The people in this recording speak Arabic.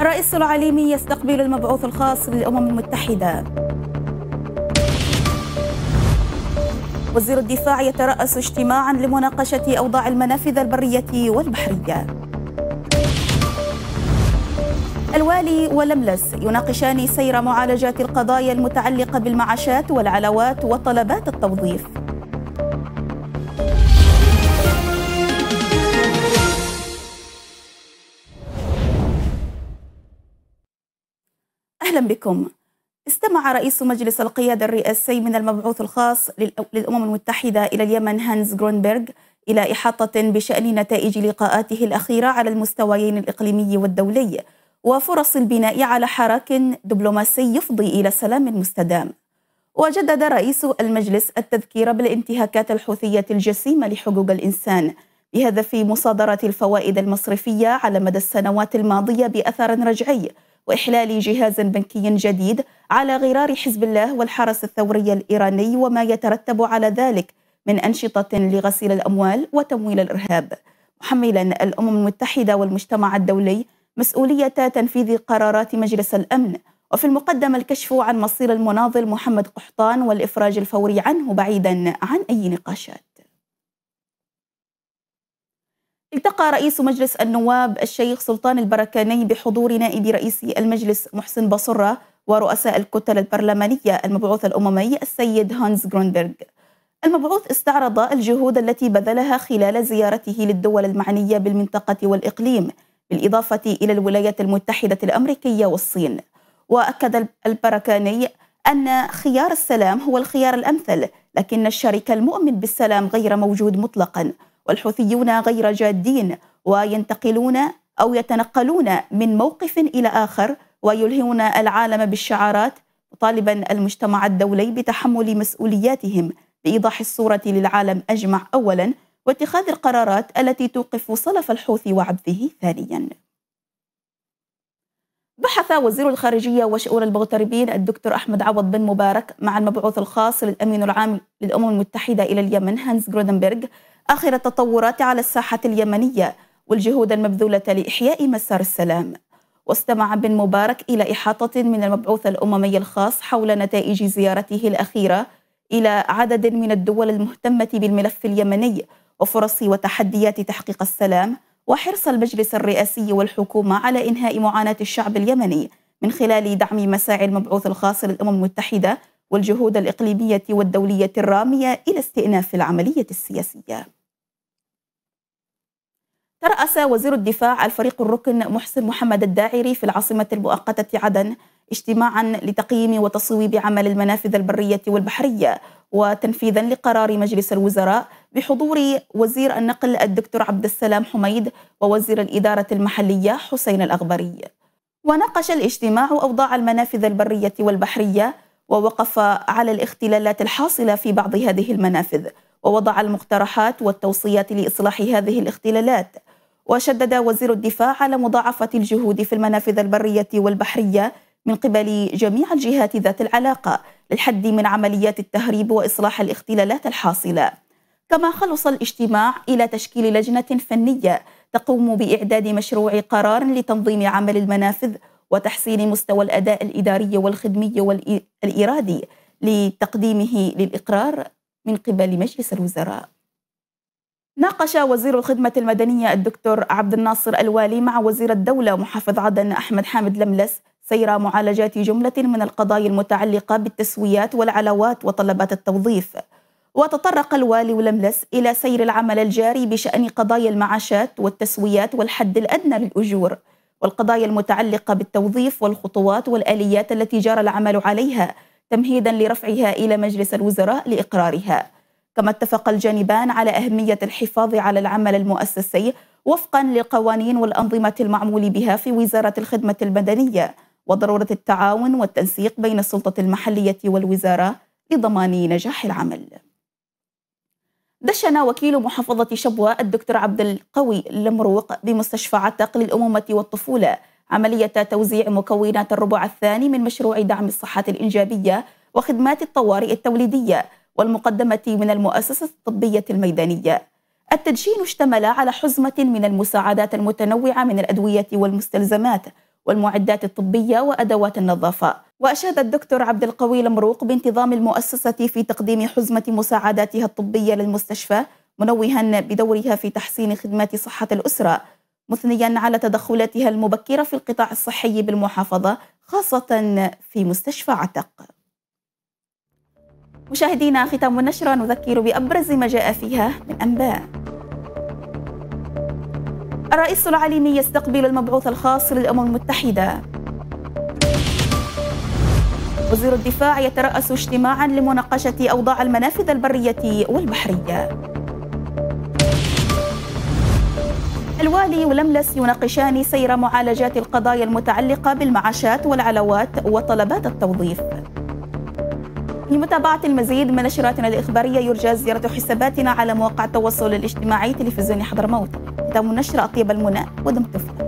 الرئيس العليمي يستقبل المبعوث الخاص للأمم المتحدة وزير الدفاع يترأس اجتماعا لمناقشة أوضاع المنافذ البرية والبحرية الوالي ولملس يناقشان سير معالجات القضايا المتعلقة بالمعاشات والعلاوات وطلبات التوظيف أهلا بكم استمع رئيس مجلس القيادة الرئاسي من المبعوث الخاص للأمم المتحدة إلى اليمن هانز جرونبرغ إلى إحاطة بشأن نتائج لقاءاته الأخيرة على المستويين الإقليمي والدولي وفرص البناء على حراك دبلوماسي يفضي إلى سلام مستدام وجدد رئيس المجلس التذكير بالانتهاكات الحوثية الجسيمة لحقوق الإنسان بهدف مصادرة الفوائد المصرفية على مدى السنوات الماضية بأثر رجعي وإحلال جهاز بنكي جديد على غرار حزب الله والحرس الثوري الإيراني وما يترتب على ذلك من أنشطة لغسيل الأموال وتمويل الإرهاب محملا الأمم المتحدة والمجتمع الدولي مسؤولية تنفيذ قرارات مجلس الأمن وفي المقدمة الكشف عن مصير المناضل محمد قحطان والإفراج الفوري عنه بعيدا عن أي نقاشات التقى رئيس مجلس النواب الشيخ سلطان البركاني بحضور نائب رئيس المجلس محسن بصرة ورؤساء الكتل البرلمانية المبعوث الأممي السيد هانز جرونبرغ المبعوث استعرض الجهود التي بذلها خلال زيارته للدول المعنية بالمنطقة والإقليم بالإضافة إلى الولايات المتحدة الأمريكية والصين وأكد البركاني أن خيار السلام هو الخيار الأمثل لكن الشريك المؤمن بالسلام غير موجود مطلقاً والحوثيون غير جادين وينتقلون أو يتنقلون من موقف إلى آخر ويلهون العالم بالشعارات مطالبا المجتمع الدولي بتحمل مسؤولياتهم بإيضاح الصورة للعالم أجمع أولا واتخاذ القرارات التي توقف صلف الحوثي وعبثه ثانيا بحث وزير الخارجية وشؤون المغتربين الدكتور أحمد عوض بن مبارك مع المبعوث الخاص للأمين العام للأمم المتحدة إلى اليمن هانس جرودنبرغ آخر التطورات على الساحة اليمنية والجهود المبذولة لإحياء مسار السلام واستمع بن مبارك إلى إحاطة من المبعوث الأممي الخاص حول نتائج زيارته الأخيرة إلى عدد من الدول المهتمة بالملف اليمني وفرص وتحديات تحقيق السلام وحرص المجلس الرئاسي والحكومة على إنهاء معاناة الشعب اليمني من خلال دعم مساعي المبعوث الخاص للأمم المتحدة والجهود الإقليمية والدولية الرامية إلى استئناف العملية السياسية رأس وزير الدفاع الفريق الركن محسن محمد الداعري في العاصمة المؤقتة عدن اجتماعا لتقييم وتصويب عمل المنافذ البرية والبحرية وتنفيذا لقرار مجلس الوزراء بحضور وزير النقل الدكتور عبد السلام حميد ووزير الإدارة المحلية حسين الأغبري وناقش الاجتماع أوضاع المنافذ البرية والبحرية ووقف على الاختلالات الحاصلة في بعض هذه المنافذ ووضع المقترحات والتوصيات لإصلاح هذه الاختلالات وشدد وزير الدفاع على مضاعفة الجهود في المنافذ البرية والبحرية من قبل جميع الجهات ذات العلاقة للحد من عمليات التهريب وإصلاح الاختلالات الحاصلة كما خلص الاجتماع إلى تشكيل لجنة فنية تقوم بإعداد مشروع قرار لتنظيم عمل المنافذ وتحسين مستوى الأداء الإداري والخدمي والإرادي لتقديمه للإقرار من قبل مجلس الوزراء ناقش وزير الخدمة المدنية الدكتور عبد الناصر الوالي مع وزير الدولة محافظ عدن أحمد حامد لملس سير معالجات جملة من القضايا المتعلقة بالتسويات والعلاوات وطلبات التوظيف وتطرق الوالي ولملس إلى سير العمل الجاري بشأن قضايا المعاشات والتسويات والحد الأدنى للأجور والقضايا المتعلقة بالتوظيف والخطوات والآليات التي جرى العمل عليها تمهيدا لرفعها إلى مجلس الوزراء لإقرارها كما اتفق الجانبان على أهمية الحفاظ على العمل المؤسسي وفقا للقوانين والأنظمة المعمول بها في وزارة الخدمة المدنية وضرورة التعاون والتنسيق بين السلطة المحلية والوزارة لضمان نجاح العمل دشن وكيل محافظة شبوة الدكتور عبد القوي لمروق بمستشفى عتق للأمومة والطفولة عملية توزيع مكونات الربع الثاني من مشروع دعم الصحة الإنجابية وخدمات الطوارئ التوليدية والمقدمة من المؤسسة الطبية الميدانية. التدشين اشتمل على حزمة من المساعدات المتنوعة من الأدوية والمستلزمات والمعدات الطبية وأدوات النظافة وأشاد الدكتور عبد القوي المروق بانتظام المؤسسة في تقديم حزمة مساعداتها الطبية للمستشفى منوها بدورها في تحسين خدمات صحة الأسرة مثنيا على تدخلاتها المبكرة في القطاع الصحي بالمحافظة خاصة في مستشفى عتق مشاهدينا ختام النشرة نذكر بأبرز ما جاء فيها من أنباء الرئيس العليمي يستقبل المبعوث الخاص للأمم المتحدة وزير الدفاع يترأس اجتماعا لمناقشة أوضاع المنافذ البرية والبحرية الوالي ولملس يناقشان سير معالجات القضايا المتعلقة بالمعاشات والعلوات وطلبات التوظيف لمتابعة المزيد من نشراتنا الإخبارية يرجى زيارة حساباتنا على مواقع التواصل الاجتماعي تلفزيون حضرموت تم نشر أطيب المنى ودمتم فيها